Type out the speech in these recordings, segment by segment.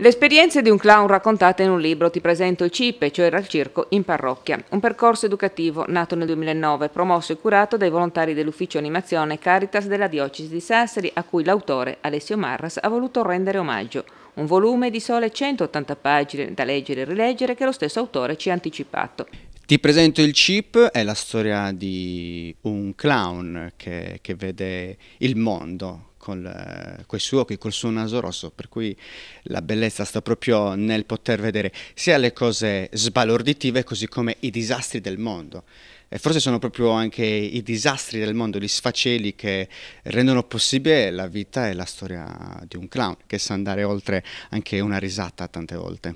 Le esperienze di un clown raccontate in un libro Ti presento il CIPE, cioè il circo in parrocchia, un percorso educativo nato nel 2009, promosso e curato dai volontari dell'ufficio animazione Caritas della diocesi di Sassari, a cui l'autore Alessio Marras ha voluto rendere omaggio. Un volume di sole 180 pagine da leggere e rileggere che lo stesso autore ci ha anticipato. Ti presento il CIP, è la storia di un clown che, che vede il mondo col, col, suo occhio, col suo naso rosso, per cui la bellezza sta proprio nel poter vedere sia le cose sbalorditive così come i disastri del mondo. E forse sono proprio anche i disastri del mondo, gli sfaceli che rendono possibile la vita e la storia di un clown, che sa andare oltre anche una risata tante volte.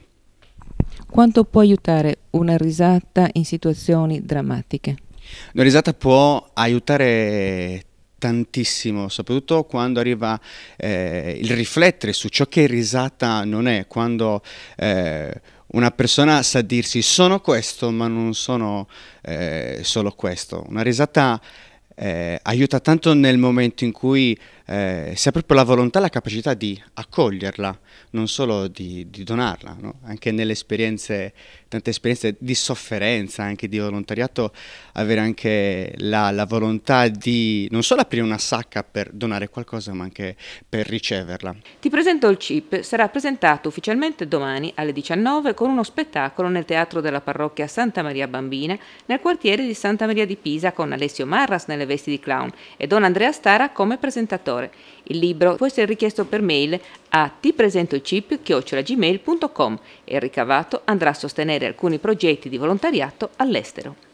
Quanto può aiutare una risata in situazioni drammatiche? Una risata può aiutare tantissimo, soprattutto quando arriva eh, il riflettere su ciò che risata non è, quando eh, una persona sa dirsi sono questo ma non sono eh, solo questo. Una risata eh, aiuta tanto nel momento in cui eh, si ha proprio la volontà, la capacità di accoglierla, non solo di, di donarla, no? anche nelle esperienze, tante esperienze di sofferenza, anche di volontariato, avere anche la, la volontà di non solo aprire una sacca per donare qualcosa, ma anche per riceverla. Ti presento il CIP, sarà presentato ufficialmente domani alle 19 con uno spettacolo nel teatro della parrocchia Santa Maria Bambina, nel quartiere di Santa Maria di Pisa, con Alessio Marras nelle nelle vesti di clown e Don Andrea Stara come presentatore. Il libro può essere richiesto per mail a tipresentochip.gmail.com e il ricavato andrà a sostenere alcuni progetti di volontariato all'estero.